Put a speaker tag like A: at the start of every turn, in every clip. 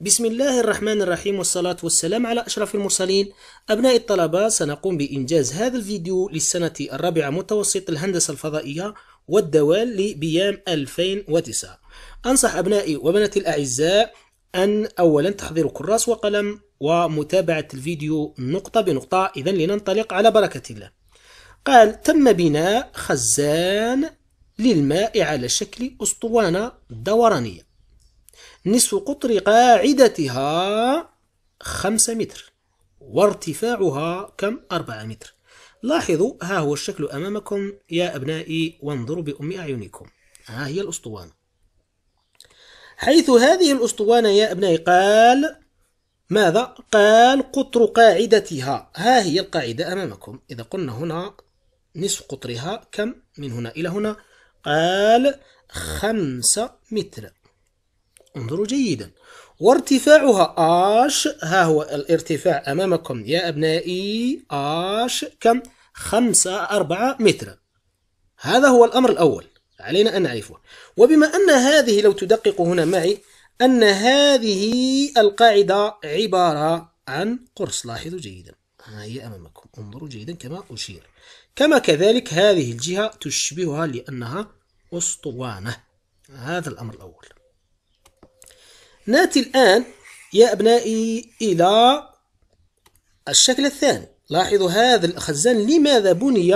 A: بسم الله الرحمن الرحيم والصلاة والسلام على أشرف المرسلين أبناء الطلبة سنقوم بإنجاز هذا الفيديو للسنة الرابعة متوسط الهندسة الفضائية والدوال لبيام 2009 أنصح أبنائي وبناتي الأعزاء أن أولا تحضروا كراس وقلم ومتابعة الفيديو نقطة بنقطة إذا لننطلق على بركة الله قال تم بناء خزان للماء على شكل أسطوانة دورانية نصف قطر قاعدتها خمسة متر وارتفاعها كم أربعة متر لاحظوا ها هو الشكل أمامكم يا أبنائي وانظروا بأم أعينكم ها هي الأسطوانة حيث هذه الأسطوانة يا أبنائي قال ماذا؟ قال قطر قاعدتها ها هي القاعدة أمامكم إذا قلنا هنا نصف قطرها كم من هنا إلى هنا؟ قال خمسة متر انظروا جيدا وارتفاعها آش ها هو الارتفاع أمامكم يا أبنائي آش كم؟ خمسة أربعة متر هذا هو الأمر الأول علينا أن نعرفه وبما أن هذه لو تدقق هنا معي أن هذه القاعدة عبارة عن قرص لاحظوا جيدا ها هي أمامكم انظروا جيدا كما أشير كما كذلك هذه الجهة تشبهها لأنها أسطوانة هذا الأمر الأول ناتي الآن يا أبنائي إلى الشكل الثاني لاحظوا هذا الخزان لماذا بني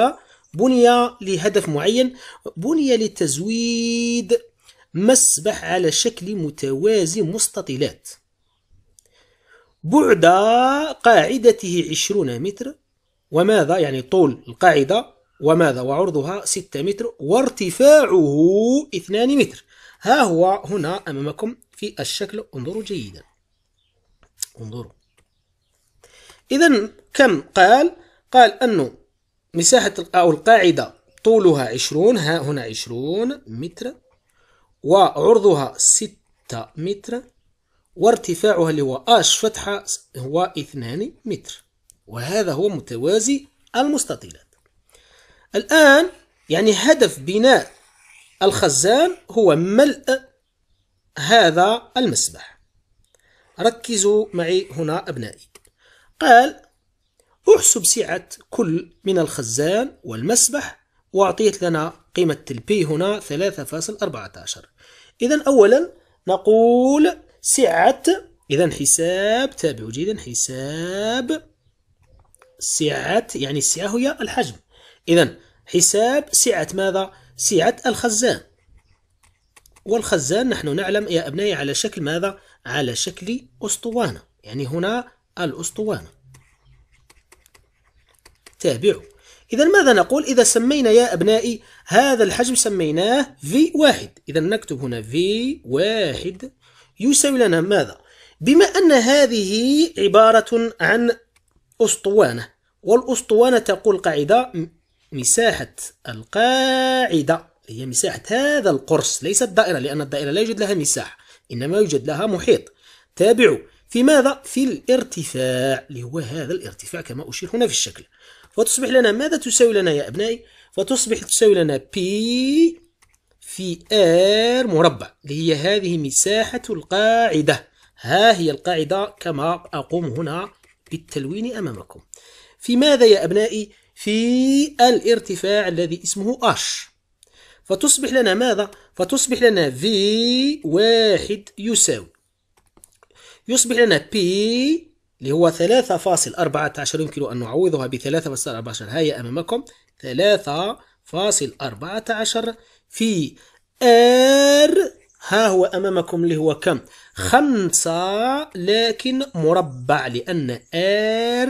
A: بني لهدف معين بني لتزويد مسبح على شكل متوازي مستطيلات بعد قاعدته 20 متر وماذا يعني طول القاعدة وماذا وعرضها 6 متر وارتفاعه 2 متر ها هو هنا أمامكم في الشكل انظروا جيدا انظروا إذا كم قال؟ قال أنه مساحة أو القاعدة طولها عشرون ها هنا عشرون متر وعرضها ستة متر وارتفاعها اللي هو اش فتحة هو اثنان متر وهذا هو متوازي المستطيلات الآن يعني هدف بناء الخزان هو ملء هذا المسبح ركزوا معي هنا أبنائي قال احسب سعة كل من الخزان والمسبح وأعطيت لنا قيمة البي هنا 3.14 إذا أولا نقول سعة إذا حساب تابعوا جيدا حساب سعة يعني السعة هي الحجم إذا حساب سعة ماذا؟ سعة الخزان والخزان نحن نعلم يا أبنائي على شكل ماذا؟ على شكل أسطوانة يعني هنا الأسطوانة تابعوا إذا ماذا نقول إذا سمينا يا أبنائي هذا الحجم سميناه في واحد إذا نكتب هنا في واحد يساوي لنا ماذا بما أن هذه عبارة عن أسطوانة والأسطوانة تقول قاعدة مساحة القاعدة هي مساحة هذا القرص ليست دائرة لأن الدائرة لا يوجد لها مساحة إنما يوجد لها محيط تابعوا في ماذا؟ في الارتفاع اللي هو هذا الارتفاع كما أشير هنا في الشكل فتصبح لنا ماذا تساوي لنا يا أبنائي؟ فتصبح تساوي لنا P في R مربع اللي هي هذه مساحة القاعدة ها هي القاعدة كما أقوم هنا بالتلوين أمامكم في ماذا يا أبنائي؟ في الارتفاع الذي اسمه H فتصبح لنا ماذا؟ فتصبح لنا V واحد يساوي يصبح لنا P اللي هو 3.14 يمكن أن نعوضها ب 3.14 هيا أمامكم 3.14 في R ها هو أمامكم اللي هو كم؟ خمسة لكن مربع لأن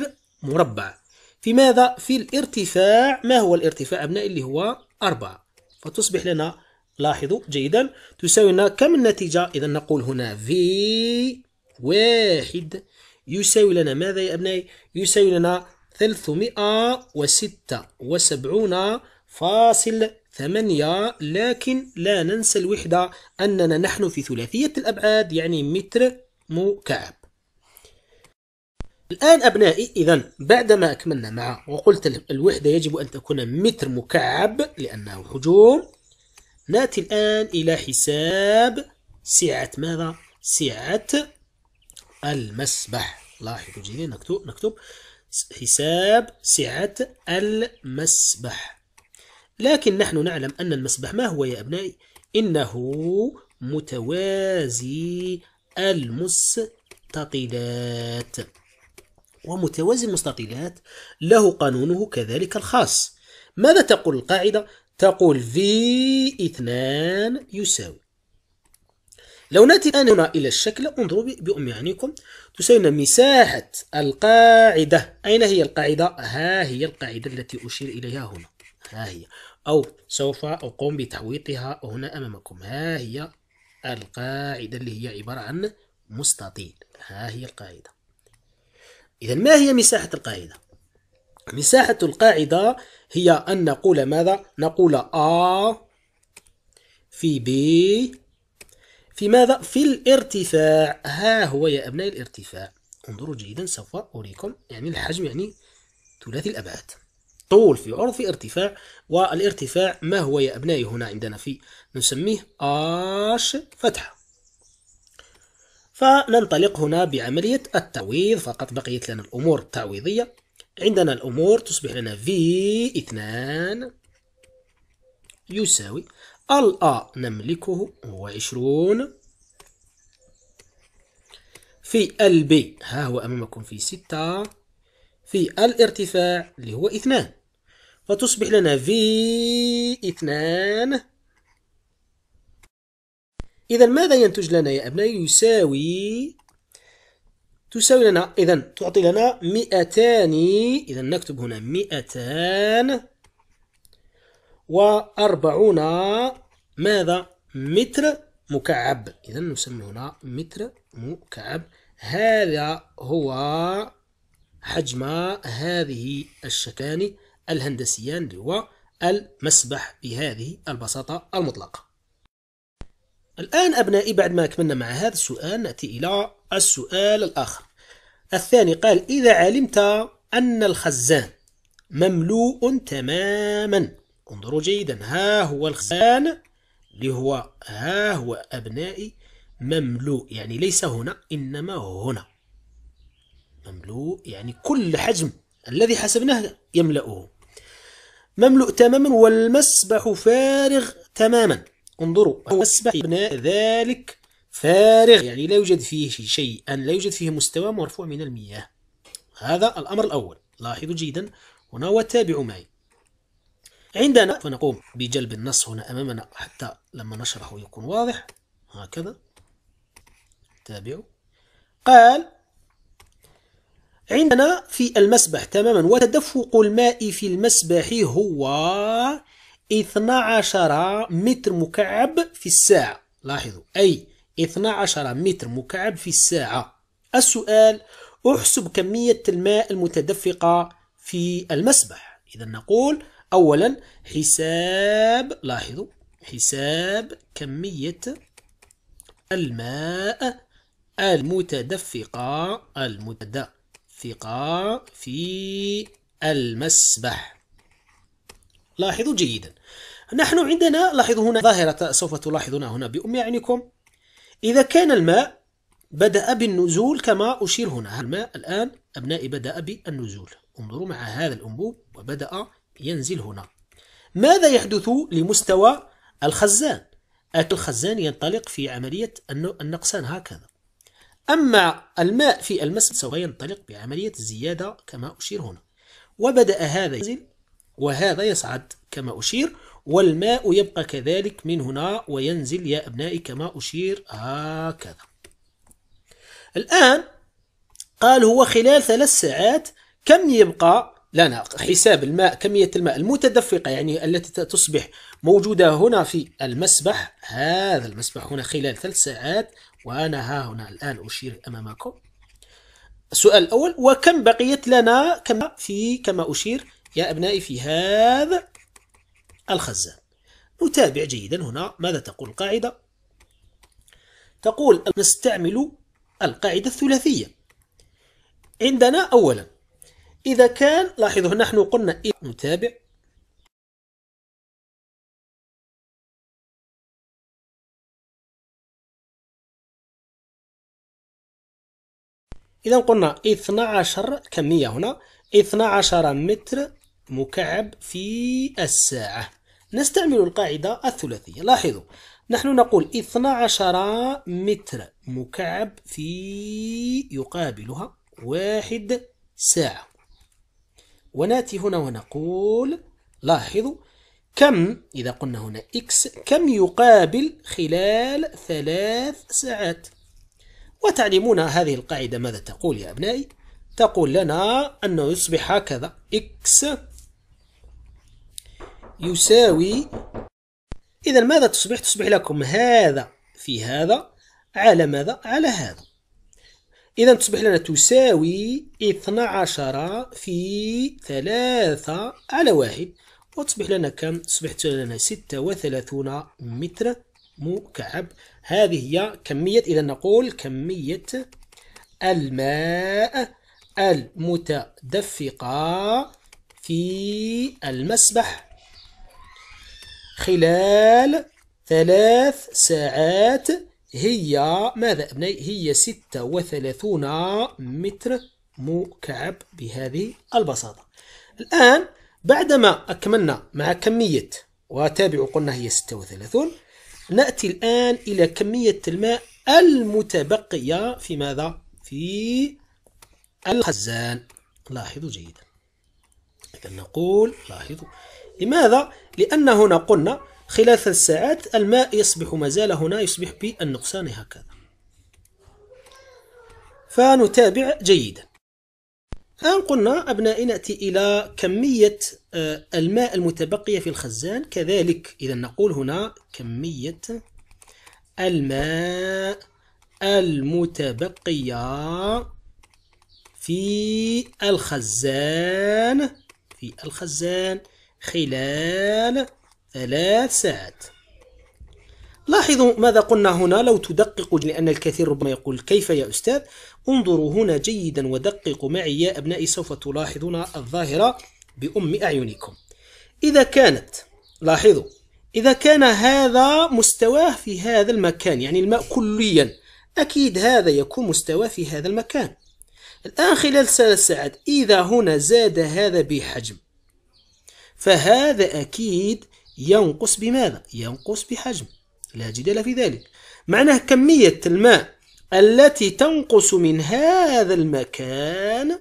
A: R مربع في ماذا؟ في الارتفاع ما هو الارتفاع أبنائي اللي هو أربعة فتصبح لنا لاحظوا جيدا تساوي لنا كم النتيجة إذا نقول هنا V واحد يساوي لنا ماذا يا أبنائي يساوي لنا 376 فاصل ثمانية لكن لا ننسى الوحدة أننا نحن في ثلاثية الأبعاد يعني متر مكعب الآن أبنائي إذا بعدما أكملنا مع وقلت الوحدة يجب أن تكون متر مكعب لأنه حجوم نأتي الآن إلى حساب سعة ماذا؟ سعة المسبح لاحظوا جيدا نكتب نكتب حساب سعة المسبح لكن نحن نعلم أن المسبح ما هو يا أبنائي؟ إنه متوازي المستطيلات ومتوازي المستطيلات له قانونه كذلك الخاص ماذا تقول القاعدة؟ تقول V اثنان يساوي لو نأتي الآن هنا إلى الشكل انظروا بأم يعنيكم تساوينا مساحة القاعدة أين هي القاعدة؟ ها هي القاعدة التي أشير إليها هنا ها هي أو سوف أقوم بتعويضها هنا أمامكم ها هي القاعدة اللي هي عبارة عن مستطيل ها هي القاعدة إذا ما هي مساحة القاعدة؟ مساحة القاعدة هي أن نقول ماذا؟ نقول A في B في ماذا؟ في الارتفاع ها هو يا أبناء الارتفاع انظروا جيدا سوف أريكم يعني الحجم يعني ثلاثي الأبعاد طول في عرض في ارتفاع والارتفاع ما هو يا أبنائي هنا عندنا في نسميه آش فتحة فننطلق هنا بعملية التعويض فقط بقيت لنا الأمور التعويضية عندنا الأمور تصبح لنا V اثنان يساوي الأ نملكه هو 20 في البي ها هو أمامكم في 6 في الارتفاع اللي هو 2 فتصبح لنا V اثنان إذا ماذا ينتج لنا يا أبنائي يساوي تساوي لنا إذا تعطي لنا 200 إذا نكتب هنا 200 وأربعون ماذا متر مكعب إذا نسمي هنا متر مكعب هذا هو حجم هذه الشكان الهندسيان اللي هو المسبح بهذه البساطة المطلقة الآن أبنائي بعد ما أكملنا مع هذا السؤال نأتي إلى السؤال الآخر الثاني قال إذا علمت أن الخزان مملوء تماما انظروا جيدا ها هو الخزان اللي هو ها هو أبنائي مملوء يعني ليس هنا إنما هنا مملوء يعني كل حجم الذي حسبناه يملأه مملوء تماما والمسبح فارغ تماما انظروا هو أصبح ابناء ذلك فارغ يعني لا يوجد فيه شيء لا يوجد فيه مستوى مرفوع من المياه هذا الأمر الأول لاحظوا جيدا هنا وتابعوا معي عندنا فنقوم بجلب النص هنا أمامنا حتى لما نشرحه يكون واضح هكذا تابعوا قال عندنا في المسبح تماما وتدفق الماء في المسبح هو 12 متر مكعب في الساعة لاحظوا أي 12 متر مكعب في الساعة السؤال احسب كمية الماء المتدفقة في المسبح إذا نقول أولا حساب لاحظوا حساب كمية الماء المتدفقة المتدفقة في المسبح لاحظوا جيدا نحن عندنا لاحظوا هنا ظاهرة سوف تلاحظونها هنا بأم عينكم إذا كان الماء بدأ بالنزول كما أشير هنا الماء الآن أبنائي بدأ بالنزول انظروا مع هذا الأنبوب وبدأ ينزل هنا ماذا يحدث لمستوى الخزان الخزان ينطلق في عملية النقصان هكذا أما الماء في المسجد سوف ينطلق بعملية الزيادة كما أشير هنا وبدأ هذا ينزل وهذا يصعد كما أشير والماء يبقى كذلك من هنا وينزل يا أبنائي كما أشير هكذا الآن قال هو خلال ثلاث ساعات كم يبقى لنا حساب الماء كمية الماء المتدفقة يعني التي تصبح موجودة هنا في المسبح هذا المسبح هنا خلال ثلاث ساعات وأنا ها هنا الآن أشير أمامكم السؤال الأول وكم بقيت لنا كما في كما أشير يا أبنائي في هذا الخزان نتابع جيدا هنا ماذا تقول القاعدة تقول نستعمل القاعدة الثلاثية عندنا أولا إذا كان لاحظوا نحن قلنا إيه نتابع إذا قلنا 12 كمية هنا 12 متر مكعب في الساعة نستعمل القاعدة الثلاثية لاحظوا نحن نقول 12 متر مكعب في يقابلها واحد ساعة وناتي هنا ونقول لاحظوا كم إذا قلنا هنا إكس كم يقابل خلال ثلاث ساعات وتعلمون هذه القاعدة ماذا تقول يا أبنائي تقول لنا أنه يصبح هكذا إكس يساوي إذا ماذا تصبح؟ تصبح لكم هذا في هذا على ماذا؟ على هذا إذا تصبح لنا تساوي 12 في 3 على واحد وتصبح لنا كم؟ تصبح لنا 36 متر مكعب هذه هي كمية إذا نقول كمية الماء المتدفقة في المسبح خلال ثلاث ساعات هي ماذا أبني هي 36 متر مكعب بهذه البساطة الآن بعدما أكملنا مع كمية وتابعوا قلنا هي 36 نأتي الآن إلى كمية الماء المتبقية في ماذا؟ في الخزان لاحظوا جيدا إذا نقول لاحظوا لماذا؟ لأن هنا قلنا خلال ثلاث ساعات الماء يصبح ما زال هنا يصبح بالنقصان هكذا فنتابع جيدا الآن قلنا أبنائي نأتي إلى كمية آه، الماء المتبقية في الخزان كذلك إذا نقول هنا كمية الماء المتبقية في الخزان في الخزان خلال ثلاث ساعات لاحظوا ماذا قلنا هنا لو تدققوا لأن الكثير ربما يقول كيف يا أستاذ انظروا هنا جيدا ودققوا معي يا أبنائي سوف تلاحظون الظاهرة بأم أعينكم إذا كانت لاحظوا إذا كان هذا مستواه في هذا المكان يعني الماء كليا أكيد هذا يكون مستواه في هذا المكان الآن خلال ثلاث ساعات إذا هنا زاد هذا بحجم فهذا أكيد ينقص بماذا؟ ينقص بحجم لا جدال في ذلك معناه كمية الماء التي تنقص من هذا المكان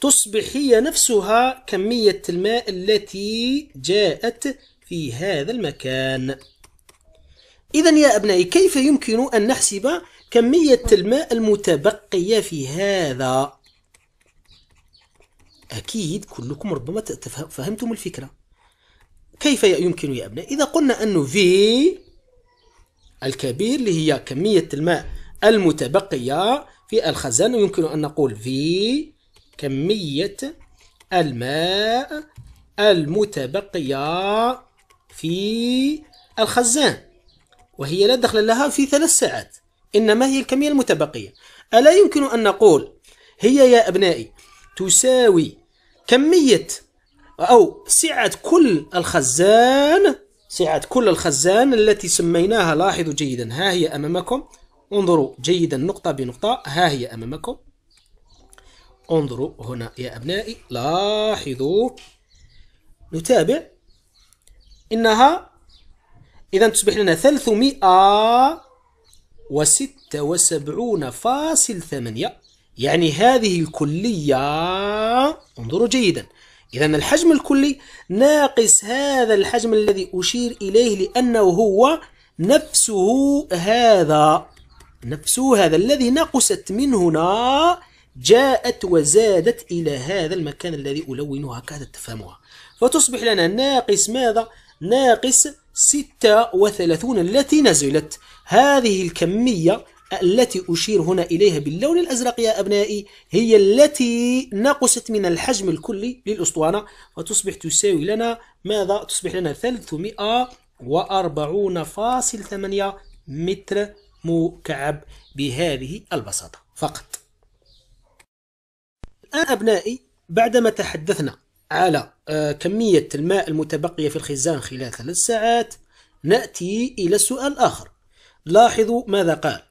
A: تصبح هي نفسها كمية الماء التي جاءت في هذا المكان إذا يا أبنائي كيف يمكن أن نحسب كمية الماء المتبقية في هذا أكيد كلكم ربما فهمتم الفكرة كيف يمكن يا أبناء إذا قلنا أنه في الكبير اللي هي كمية الماء المتبقية في الخزان يمكن أن نقول في كمية الماء المتبقية في الخزان وهي لا دخل لها في ثلاث ساعات إنما هي الكمية المتبقية ألا يمكن أن نقول هي يا أبنائي تساوي كمية أو سعة كل الخزان سعة كل الخزان التي سميناها لاحظوا جيدا ها هي أمامكم انظروا جيدا نقطة بنقطة ها هي أمامكم انظروا هنا يا أبنائي لاحظوا نتابع إنها إذا تصبح لنا وسبعون فاصل ثمانية يعني هذه الكلية انظروا جيدا إذا الحجم الكلي ناقص هذا الحجم الذي أشير إليه لأنه هو نفسه هذا نفسه هذا الذي نقصت من هنا جاءت وزادت إلى هذا المكان الذي ألونها هكذا تفهمها فتصبح لنا ناقص ماذا؟ ناقص 36 التي نزلت هذه الكمية التي أشير هنا إليها باللون الأزرق يا أبنائي هي التي نقصت من الحجم الكلي للأسطوانة فتصبح تساوي لنا ماذا؟ تصبح لنا 340.8 متر مكعب بهذه البساطة فقط الآن أبنائي بعدما تحدثنا على آه، كمية الماء المتبقية في الخزان خلال ثلاث ساعات نأتي إلى سؤال آخر لاحظوا ماذا قال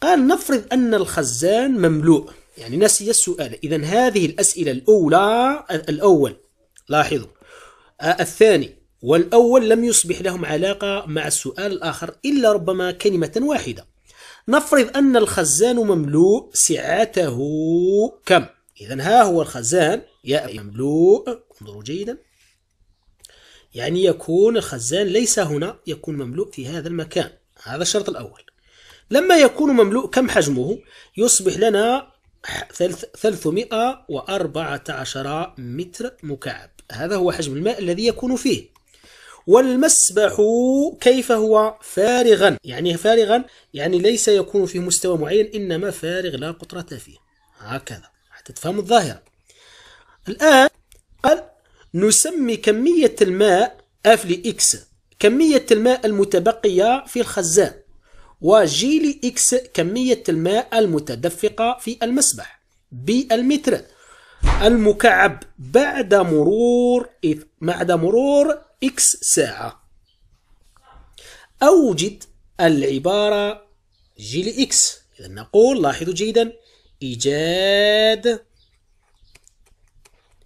A: قال نفرض أن الخزان مملوء يعني نسي السؤال إذا هذه الأسئلة الأولى الأول لاحظوا آه، الثاني والأول لم يصبح لهم علاقة مع السؤال الآخر إلا ربما كلمة واحدة نفرض أن الخزان مملوء سعته كم إذا ها هو الخزان يا مملوء انظروا جيدا يعني يكون الخزان ليس هنا يكون مملوء في هذا المكان هذا الشرط الأول لما يكون مملوء كم حجمه يصبح لنا 314 متر مكعب هذا هو حجم الماء الذي يكون فيه والمسبح كيف هو فارغا يعني فارغا يعني ليس يكون في مستوى معين إنما فارغ لا قطرة فيه هكذا حتى تفهم الظاهرة الآن قال نسمي كمية الماء اف لإكس كمية الماء المتبقية في الخزان وجي إكس كمية الماء المتدفقة في المسبح بالمتر المكعب بعد مرور بعد مرور إكس ساعة أوجد العبارة جي إكس إذا نقول لاحظوا جيدا إيجاد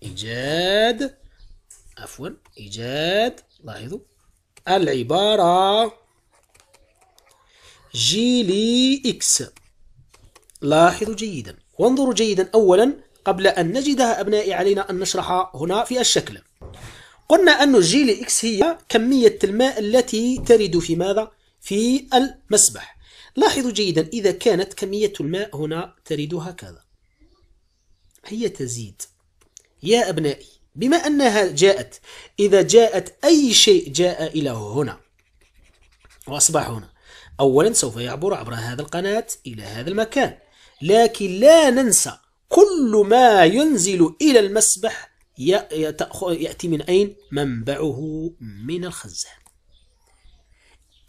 A: إيجاد عفوا إيجاد لاحظوا العبارة جي لي إكس لاحظوا جيدا وانظروا جيدا أولا قبل أن نجدها أبنائي علينا أن نشرح هنا في الشكل قلنا أن جي لي إكس هي كمية الماء التي ترد في ماذا؟ في المسبح لاحظوا جيدا إذا كانت كمية الماء هنا ترد هكذا هي تزيد يا أبنائي بما أنها جاءت إذا جاءت أي شيء جاء إلى هنا وأصبح هنا أولا سوف يعبر عبر هذا القناة إلى هذا المكان لكن لا ننسى كل ما ينزل إلى المسبح يأتي من أين؟ منبعه من الخزان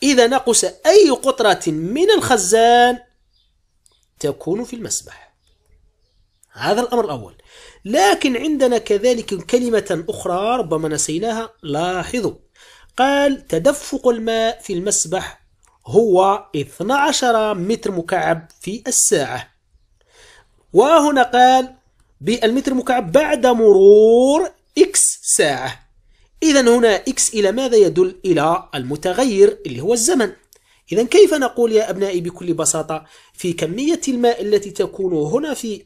A: إذا نقص أي قطرة من الخزان تكون في المسبح هذا الأمر الأول لكن عندنا كذلك كلمة أخرى ربما نسيناها لاحظوا قال تدفق الماء في المسبح هو 12 متر مكعب في الساعة وهنا قال بالمتر مكعب بعد مرور إكس ساعة إذا هنا إكس إلى ماذا يدل إلى المتغير اللي هو الزمن إذا كيف نقول يا أبنائي بكل بساطة في كمية الماء التي تكون هنا في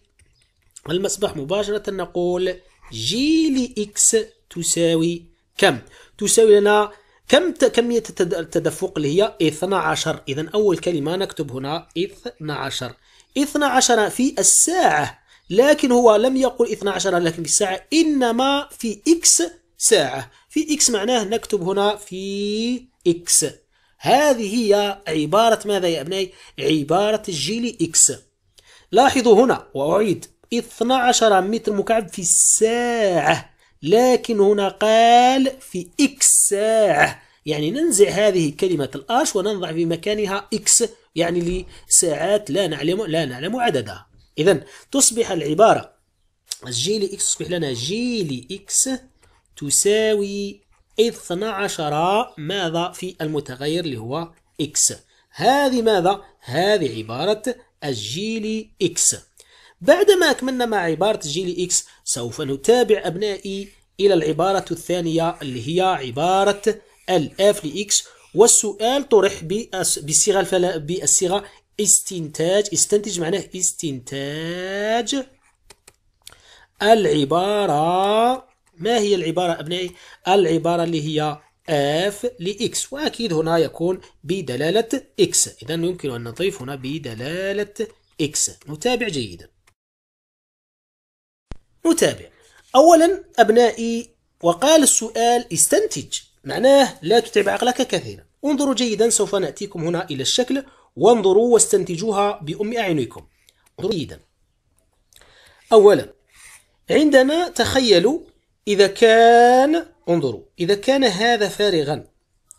A: المسبح مباشرة نقول جي لإكس تساوي كم تساوي لنا كم كمية التدفق اللي هي 12 إذا أول كلمة نكتب هنا 12 12 في الساعة لكن هو لم يقل 12 لكن في الساعة إنما في إكس ساعة في إكس معناه نكتب هنا في إكس هذه هي عبارة ماذا يا أبنائي عبارة الجيل إكس لاحظوا هنا وأعيد 12 متر مكعب في الساعة لكن هنا قال في إكس ساعة يعني ننزع هذه كلمة الآش ونضع في مكانها إكس يعني لساعات لا نعلم لا نعلم عددها إذا تصبح العبارة جي لإكس تصبح لنا جي لإكس تساوي 12 ماذا في المتغير اللي هو إكس هذه ماذا؟ هذه عبارة الجيلي إكس بعدما أكملنا مع عبارة جيل إكس سوف نتابع أبنائي إلى العبارة الثانية اللي هي عبارة الآف لإكس والسؤال طرح بالصيغة الفلا... بالصيغة استنتاج استنتج معناه استنتاج العبارة ما هي العبارة أبنائي؟ العبارة اللي هي اف لإكس وأكيد هنا يكون بدلالة إكس إذا يمكن أن نضيف هنا بدلالة إكس نتابع جيداً نتابع أولا أبنائي وقال السؤال استنتج معناه لا تتعب عقلك كثيرا انظروا جيدا سوف نأتيكم هنا إلى الشكل وانظروا واستنتجوها بأم أعينكم انظروا جيدا أولا عندنا تخيلوا إذا كان انظروا إذا كان هذا فارغا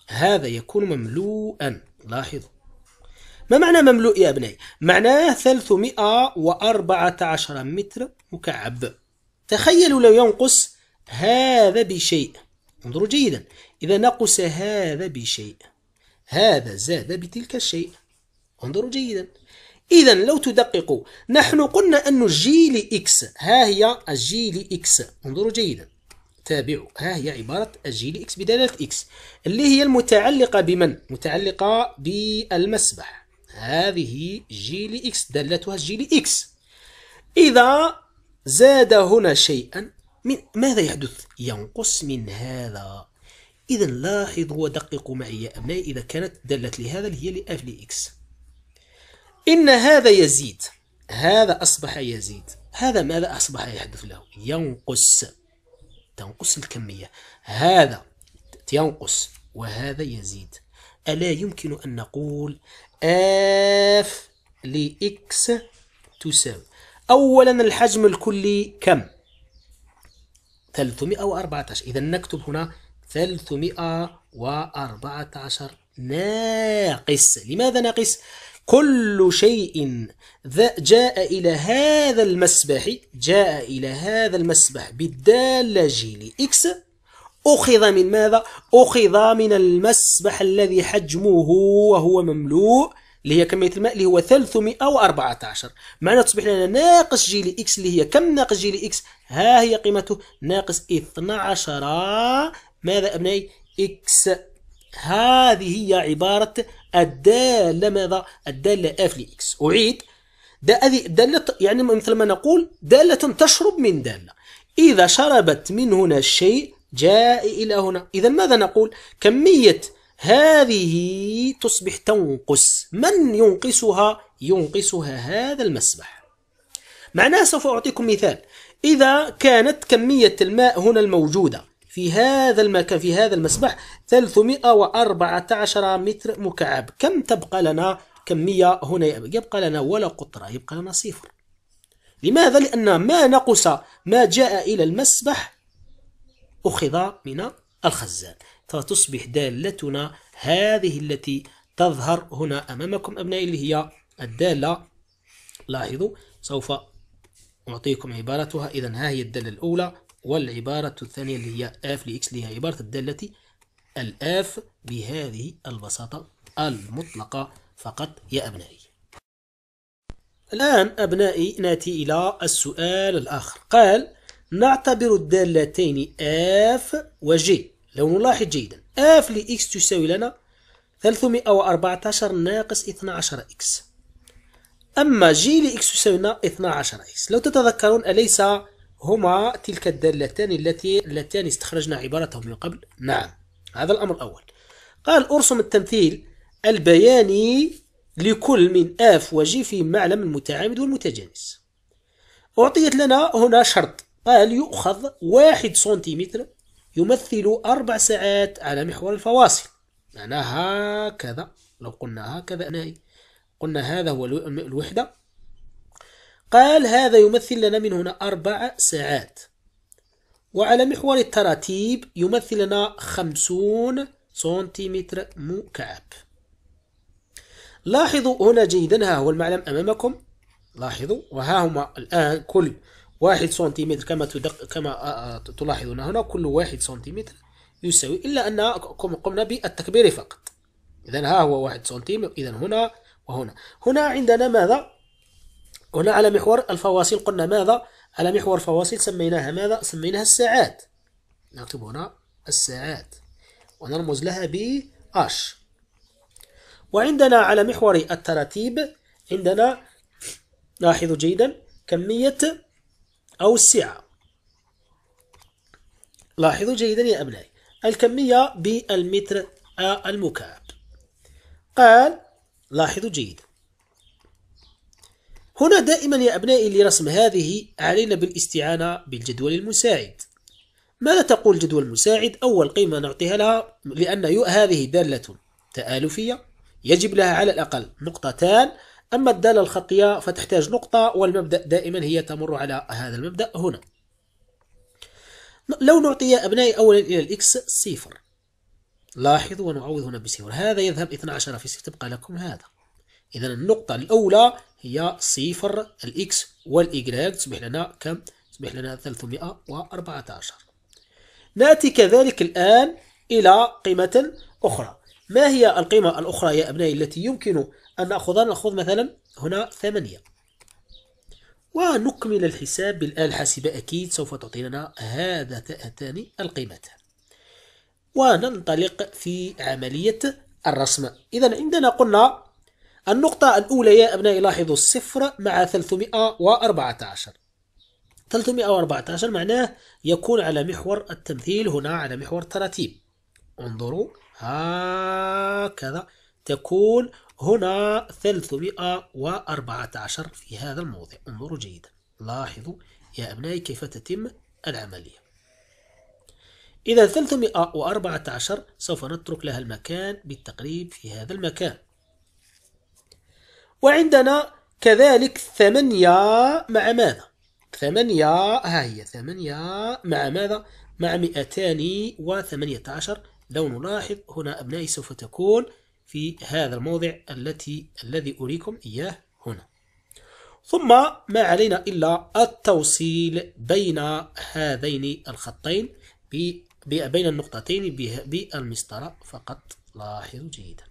A: هذا يكون مملوءا لاحظوا ما معنى مملوء يا أبنائي؟ معناه 314 متر مكعب تخيلوا لو ينقص هذا بشيء انظروا جيدا إذا نقص هذا بشيء هذا زاد بتلك الشيء انظروا جيدا إذا لو تدققوا نحن قلنا أن جي لإكس ها هي الجي لإكس انظروا جيدا تابعوا ها هي عبارة الجي لإكس بدلالة إكس اللي هي المتعلقة بمن؟ متعلقة بالمسبح هذه جي لإكس دالتها جي لإكس إذا زاد هنا شيئا من ماذا يحدث ينقص من هذا إذا لاحظوا ودققوا معي يا أبنائي إذا كانت دلت لهذا اللي هي لأف اكس إن هذا يزيد هذا أصبح يزيد هذا ماذا أصبح يحدث له ينقص تنقص الكمية هذا ينقص وهذا يزيد ألا يمكن أن نقول آف اكس تساوي أولا الحجم الكلي كم 314 إذا نكتب هنا 314 ناقص لماذا ناقص كل شيء جاء إلى هذا المسبح جاء إلى هذا المسبح بالدالة جي لإكس أخذ من ماذا؟ أخذ من المسبح الذي حجمه وهو مملوء اللي هي كمية الماء اللي هو 314 معنا تصبح لنا ناقص جي لي اكس اللي هي كم ناقص جي لي اكس ها هي قيمته ناقص 12 ماذا أبنائي إكس هذه هي عبارة الدالة ماذا الدالة اف لي اكس أعيد دالة يعني مثل ما نقول دالة تشرب من دالة إذا شربت من هنا الشيء جاء إلى هنا إذا ماذا نقول كمية هذه تصبح تنقص من ينقصها ينقصها هذا المسبح معناه سوف أعطيكم مثال إذا كانت كمية الماء هنا الموجودة في هذا المكان في هذا المسبح 314 متر مكعب كم تبقى لنا كمية هنا يبقى لنا ولا قطرة يبقى لنا صفر لماذا؟ لأن ما نقص ما جاء إلى المسبح أخذ من الخزان فتصبح دالتنا هذه التي تظهر هنا أمامكم أبنائي اللي هي الدالة لاحظوا سوف أعطيكم عبارتها إذا ها هي الدالة الأولى والعبارة الثانية اللي هي f X اللي هي عبارة الدالة الآف بهذه البساطة المطلقة فقط يا أبنائي الآن أبنائي نأتي إلى السؤال الآخر قال نعتبر الدالتين f و g لو نلاحظ جيدا اف لإكس تساوي لنا 314 ناقص 12 إكس أما جي لإكس تساوي لنا 12 إكس لو تتذكرون أليس هما تلك الدالتان التي اللتان استخرجنا عبارتهم من قبل نعم هذا الأمر الأول قال أرسم التمثيل البياني لكل من اف وجي في معلم المتعامد والمتجانس أعطيت لنا هنا شرط قال يؤخذ واحد سنتيمتر يمثل أربع ساعات على محور الفواصل معناها هكذا لو قلنا هكذا أنا قلنا هذا هو الوحدة قال هذا يمثل لنا من هنا أربع ساعات وعلى محور التراتيب يمثل لنا خمسون سنتيمتر مكعب لاحظوا هنا جيدا ها هو المعلم أمامكم لاحظوا وها هما الآن كل واحد سنتيمتر كما تدق كما آه، آه، تلاحظون هنا كل واحد سنتيمتر يساوي إلا أن قمنا بالتكبير فقط إذا ها هو واحد سنتيمتر إذا هنا وهنا هنا عندنا ماذا هنا على محور الفواصل قلنا ماذا على محور فواصل سميناها ماذا سميناها الساعات نكتب هنا الساعات ونرمز لها ب اش وعندنا على محور التراتيب عندنا لاحظوا جيدا كمية أو السعة لاحظوا جيدا يا أبنائي الكمية بالمتر المكعب قال لاحظوا جيدا هنا دائما يا أبنائي لرسم هذه علينا بالاستعانة بالجدول المساعد ماذا تقول جدول المساعد؟ أول قيمة نعطيها لها لأن هذه دالة تآلفية يجب لها على الأقل نقطتان أما الدالة الخطية فتحتاج نقطة والمبدأ دائما هي تمر على هذا المبدأ هنا لو نعطي أبنائي أولا إلى الإكس صفر لاحظوا ونعوض هنا بصفر هذا يذهب 12 في صفر تبقى لكم هذا إذا النقطة الأولى هي صفر الإكس والإيكغيك تصبح لنا كم؟ تصبح لنا 314 نأتي كذلك الآن إلى قيمة أخرى ما هي القيمة الأخرى يا أبنائي التي يمكن أن نأخذ نأخذ مثلا هنا ثمانية ونكمل الحساب بالآلة الحاسبة أكيد سوف تعطينا هذا هاتان القيمتان وننطلق في عملية الرسم إذا عندنا قلنا النقطة الأولى يا أبنائي لاحظوا الصفر مع 314 314 معناه يكون على محور التمثيل هنا على محور التراتيب انظروا هكذا تكون هنا 314 في هذا الموضع انظروا جيدا لاحظوا يا أبنائي كيف تتم العملية إذا 314 سوف نترك لها المكان بالتقريب في هذا المكان وعندنا كذلك ثمانية مع ماذا؟ ثمانية ها هي ثمانية مع ماذا؟ مع 218 لو نلاحظ هنا أبنائي سوف تكون في هذا الموضع التي الذي أريكم إياه هنا ثم ما علينا إلا التوصيل بين هذين الخطين بين النقطتين بالمسطرة فقط لاحظوا جيدا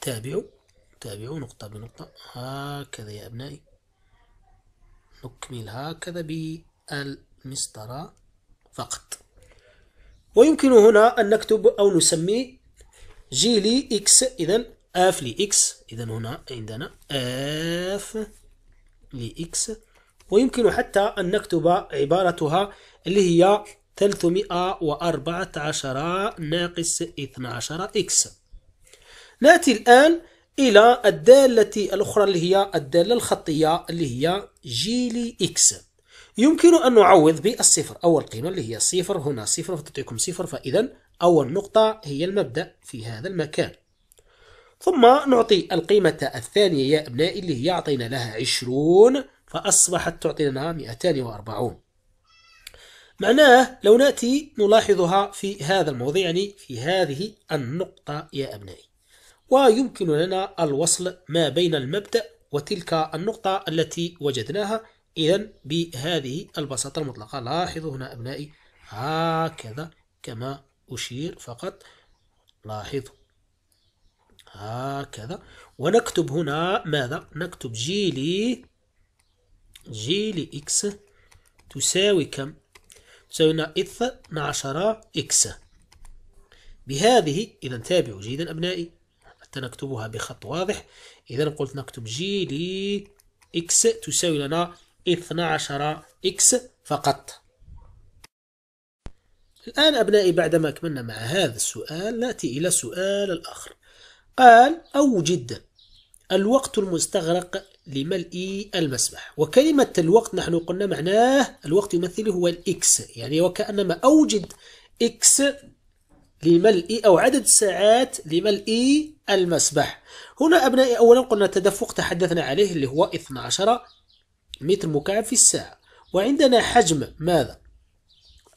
A: تابعوا تابعوا نقطة بنقطة هكذا يا أبنائي نكمل هكذا بالمسطرة فقط ويمكن هنا أن نكتب أو جي جيلي إكس إذا اف لي اكس إذا هنا عندنا اف لي اكس ويمكن حتى أن نكتب عبارتها اللي هي 314 ناقص 12 إكس نأتي الآن إلى الدالة الأخرى اللي هي الدالة الخطية اللي هي جيلي إكس يمكن أن نعوض بالصفر أول قيمة اللي هي صفر هنا صفر فتعطيكم صفر فإذا أول نقطة هي المبدأ في هذا المكان ثم نعطي القيمة الثانية يا أبنائي اللي هي أعطينا لها عشرون فأصبحت تعطينا وأربعون معناه لو نأتي نلاحظها في هذا الموضع يعني في هذه النقطة يا أبنائي ويمكن لنا الوصل ما بين المبدأ وتلك النقطة التي وجدناها إذا بهذه البساطة المطلقة لاحظوا هنا أبنائي هكذا كما أشير فقط لاحظوا هكذا ونكتب هنا ماذا؟ نكتب جي لي جي لي إكس تساوي كم؟ تساوي لنا 12 إكس بهذه إذا تابعوا جيدا أبنائي حتى نكتبها بخط واضح إذا قلت نكتب جي لي إكس تساوي لنا 12 إكس فقط الآن أبنائي بعدما أكملنا مع هذا السؤال نأتي إلى السؤال الآخر قال أوجد الوقت المستغرق لملء المسبح وكلمة الوقت نحن قلنا معناه الوقت يمثله هو الإكس يعني وكأنما أوجد إكس لملء أو عدد ساعات لملء المسبح هنا أبنائي أولا قلنا التدفق تحدثنا عليه اللي هو 12 متر مكعب في الساعة وعندنا حجم ماذا؟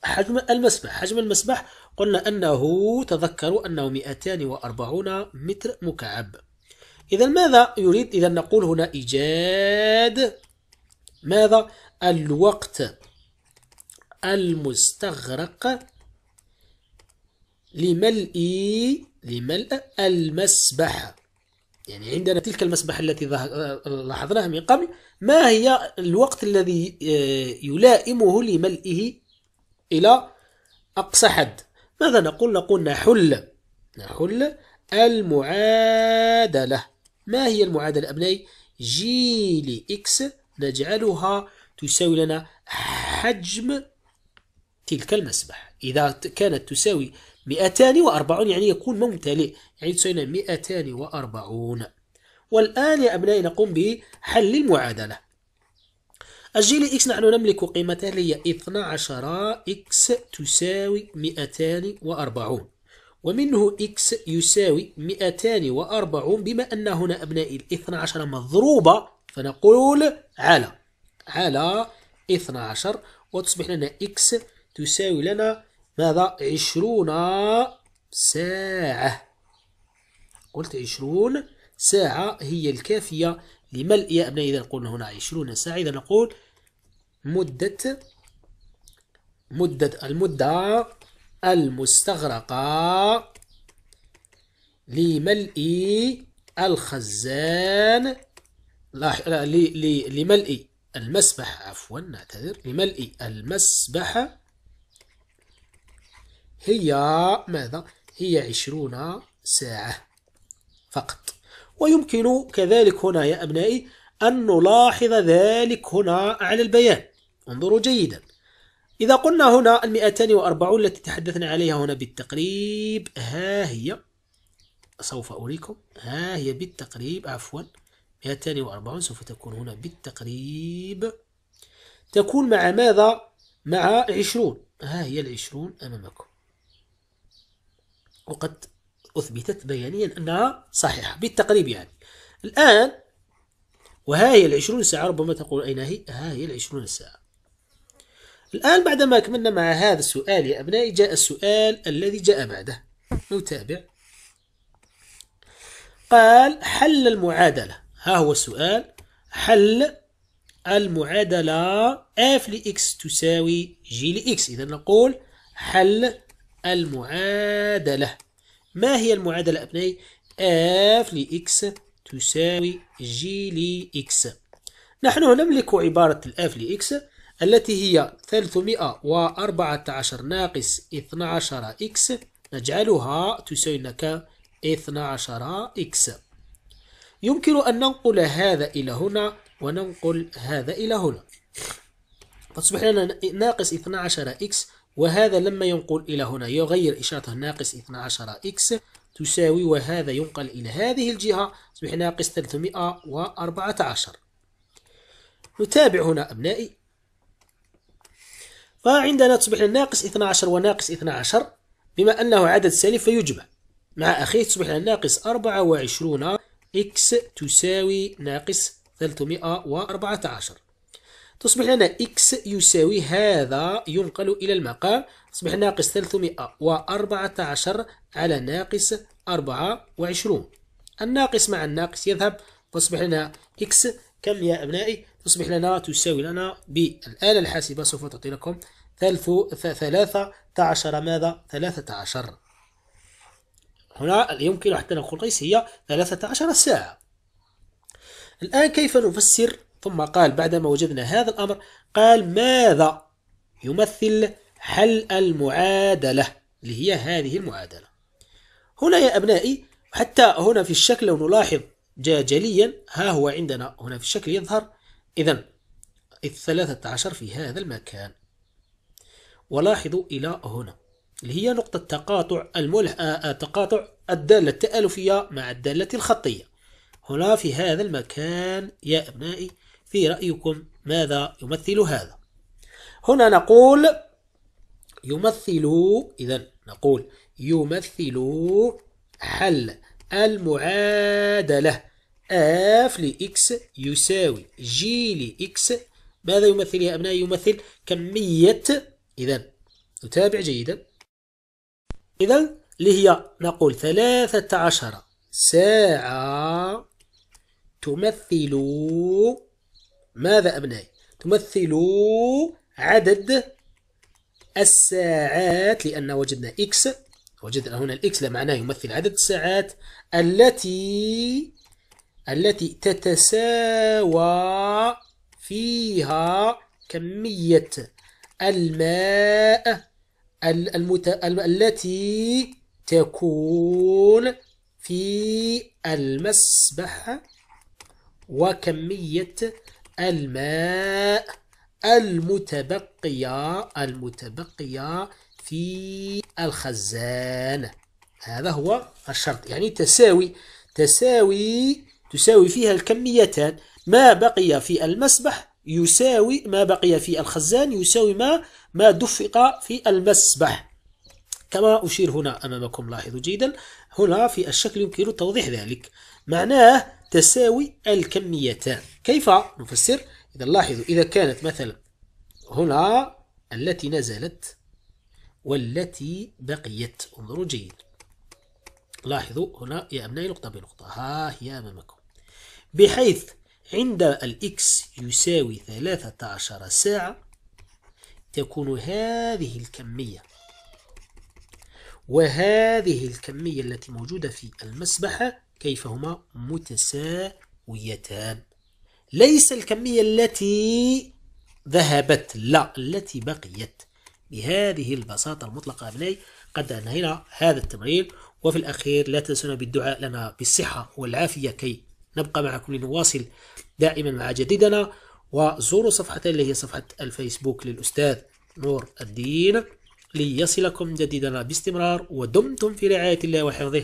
A: حجم المسبح حجم المسبح قلنا أنه تذكروا أنه 240 متر مكعب إذا ماذا يريد إذا نقول هنا إيجاد ماذا الوقت المستغرق لملء لملء المسبح يعني عندنا تلك المسبحة التي لاحظناها من قبل ما هي الوقت الذي آه، يلائمه لملئه إلى أقصى حد ماذا نقول نقول نحل نحل المعادلة ما هي المعادلة أبنائي جي لإكس نجعلها تساوي لنا حجم تلك المسبحة إذا كانت تساوي 240 يعني يكون ممتلئ يعني تساوينا 240 والآن يا أبنائي نقوم بحل المعادلة الجيل إكس نحن نملك قيمته هي 12 إكس تساوي 240 ومنه إكس يساوي 240 بما أن هنا أبنائي الـ 12 مضروبة فنقول على على 12 وتصبح لنا إكس تساوي لنا ماذا عشرون ساعة قلت عشرون ساعة هي الكافية لملء يا ابني إذا قلنا هنا عشرون ساعة إذا نقول مدة مدة المدة المستغرقة لملء الخزان لملء المسبح عفوا نعتذر لملء المسبح هي ماذا؟ هي عشرون ساعة فقط ويمكن كذلك هنا يا أبنائي أن نلاحظ ذلك هنا على البيان انظروا جيدا إذا قلنا هنا المئتان وأربعون التي تحدثنا عليها هنا بالتقريب ها هي سوف أريكم ها هي بالتقريب عفوا 240 سوف تكون هنا بالتقريب تكون مع ماذا؟ مع عشرون ها هي العشرون أمامكم وقد أثبتت بيانيا أنها صحيحة بالتقريب يعني الآن وها هي العشرون ساعة ربما تقول أين هي ها هي العشرون ساعة الآن بعدما كملنا مع هذا السؤال يا أبنائي جاء السؤال الذي جاء بعده نتابع قال حل المعادلة ها هو السؤال حل المعادلة f لإكس تساوي g لإكس إذا نقول حل المعادلة ما هي المعادلة أبنائي؟ f لx تساوي g لx نحن نملك عبارة الf لx التي هي 314 ناقص 12x نجعلها تساوي لك 12x يمكن أن ننقل هذا إلى هنا وننقل هذا إلى هنا فتصبح لنا ناقص 12x وهذا لما ينقل إلى هنا يغير إشارته ناقص 12 إكس تساوي وهذا ينقل إلى هذه الجهة تصبح ناقص 314 نتابع هنا أبنائي فعندنا تصبح ناقص 12 وناقص 12 بما أنه عدد سالي فيجمع مع أخيه تصبح ناقص 24 إكس تساوي ناقص 314 تصبح لنا إكس يساوي هذا ينقل إلى المقام تصبح ناقص 314 على ناقص 24 الناقص مع الناقص يذهب تصبح لنا إكس كم يا أبنائي تصبح لنا تساوي لنا بالآلة الحاسبة سوف تعطي لكم 13 ماذا 13 هنا يمكن حتى نقول قيس هي 13 ساعة الآن كيف نفسر ثم قال بعدما وجدنا هذا الأمر قال ماذا يمثل حل المعادلة اللي هي هذه المعادلة هنا يا أبنائي حتى هنا في الشكل لو نلاحظ جليا ها هو عندنا هنا في الشكل يظهر إذا الثلاثة عشر في هذا المكان ولاحظوا إلى هنا اللي هي نقطة تقاطع الملح آه، آه، تقاطع الدالة التألفية مع الدالة الخطية هنا في هذا المكان يا أبنائي في رأيكم ماذا يمثل هذا هنا نقول يمثل إذا نقول يمثل حل المعادلة اف لإكس يساوي جي لإكس ماذا يمثل يا أبنائي يمثل كمية إذا نتابع جيدا إذا اللي هي نقول 13 ساعة تمثل ماذا أبنائي تمثل عدد الساعات لأن وجدنا إكس وجدنا هنا الإكس معناه يمثل عدد الساعات التي التي تتساوى فيها كمية الماء المت... التي تكون في المسبح وكمية الماء المتبقية المتبقية في الخزان هذا هو الشرط يعني تساوي تساوي تساوي فيها الكميتان ما بقي في المسبح يساوي ما بقي في الخزان يساوي ما ما دفق في المسبح كما أشير هنا أمامكم لاحظوا جيدا هنا في الشكل يمكن توضيح ذلك معناه تساوي الكميتان كيف نفسر إذا لاحظوا إذا كانت مثلا هنا التي نزلت والتي بقيت انظروا جيد لاحظوا هنا يا أبنائي نقطة بنقطة ها هي أمامكم بحيث عند الإكس يساوي 13 ساعة تكون هذه الكمية وهذه الكمية التي موجودة في المسبحة كيف هما متساويتان ليس الكمية التي ذهبت لا التي بقيت بهذه البساطة المطلقة أبنائي قد أنهينا هذا التمرين وفي الأخير لا تنسونا بالدعاء لنا بالصحة والعافية كي نبقى معكم لنواصل دائما مع جديدنا وزوروا صفحتي اللي هي صفحة الفيسبوك للأستاذ نور الدين ليصلكم جديدنا باستمرار ودمتم في رعاية الله وحفظه